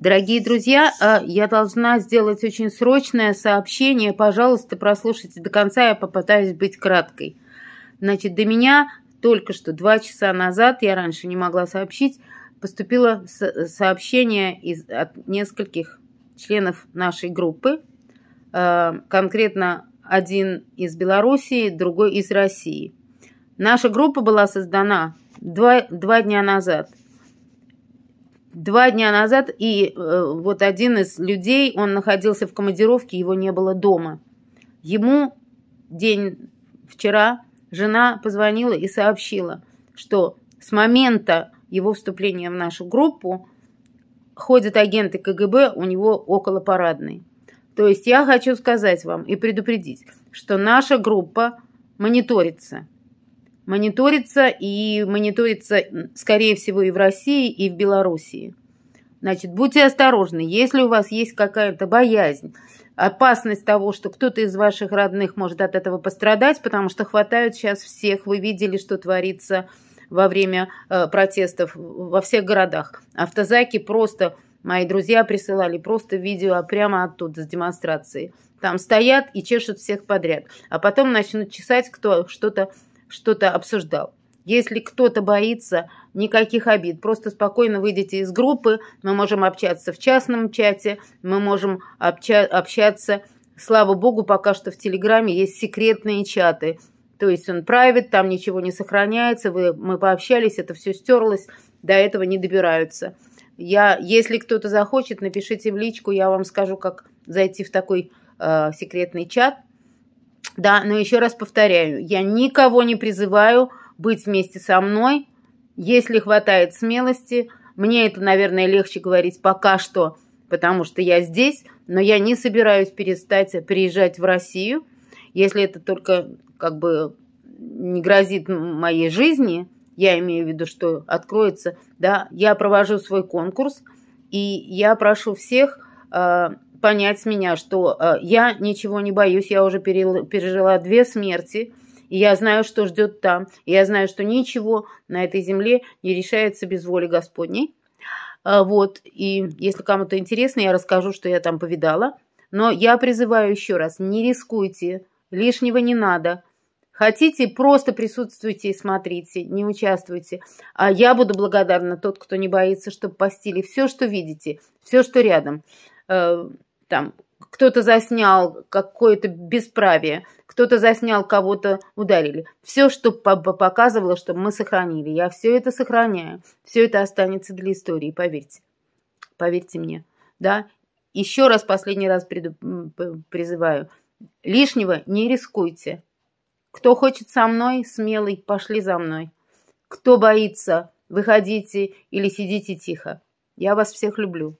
Дорогие друзья, а, я должна сделать очень срочное сообщение. Пожалуйста, прослушайте до конца, я попытаюсь быть краткой. Значит, до меня только что два часа назад, я раньше не могла сообщить, поступило сообщение из, от нескольких членов нашей группы, а, конкретно один из Белоруссии, другой из России. Наша группа была создана два, два дня назад – Два дня назад, и э, вот один из людей, он находился в командировке, его не было дома. Ему день вчера жена позвонила и сообщила, что с момента его вступления в нашу группу ходят агенты КГБ у него около парадной. То есть я хочу сказать вам и предупредить, что наша группа мониторится – мониторится, и мониторится, скорее всего, и в России, и в Белоруссии. Значит, будьте осторожны, если у вас есть какая-то боязнь, опасность того, что кто-то из ваших родных может от этого пострадать, потому что хватают сейчас всех, вы видели, что творится во время э, протестов во всех городах. Автозаки просто, мои друзья присылали просто видео а прямо оттуда с демонстрации. Там стоят и чешут всех подряд, а потом начнут чесать, кто что-то что-то обсуждал. Если кто-то боится, никаких обид. Просто спокойно выйдите из группы. Мы можем общаться в частном чате, мы можем обща- общаться. Слава богу, пока что в Телеграме есть секретные чаты. То есть он правит, там ничего не сохраняется, вы, мы пообщались, это все стерлось, до этого не добираются. Я, если кто-то захочет, напишите в личку, я вам скажу, как зайти в такой э, секретный чат. Да, но еще раз повторяю, я никого не призываю быть вместе со мной, если хватает смелости. Мне это, наверное, легче говорить пока что, потому что я здесь, но я не собираюсь перестать приезжать в Россию, если это только как бы не грозит моей жизни, я имею в виду, что откроется, да, я провожу свой конкурс, и я прошу всех э, понять с меня, что э, я ничего не боюсь, я уже перел, пережила две смерти, и я знаю, что ждет там, и я знаю, что ничего на этой земле не решается без воли Господней. Э, вот, и если кому-то интересно, я расскажу, что я там повидала. Но я призываю еще раз, не рискуйте, лишнего не надо. Хотите, просто присутствуйте и смотрите, не участвуйте. А я буду благодарна тот, кто не боится, чтобы постили все, что видите, все, что рядом. Э, там кто-то заснял какое-то бесправие, кто-то заснял кого-то, ударили. Все, что показывало, что мы сохранили. Я все это сохраняю. Все это останется для истории, поверьте. Поверьте мне. Да? Еще раз, последний раз призываю. Лишнего не рискуйте. Кто хочет со мной, смелый, пошли за мной. Кто боится, выходите или сидите тихо. Я вас всех люблю.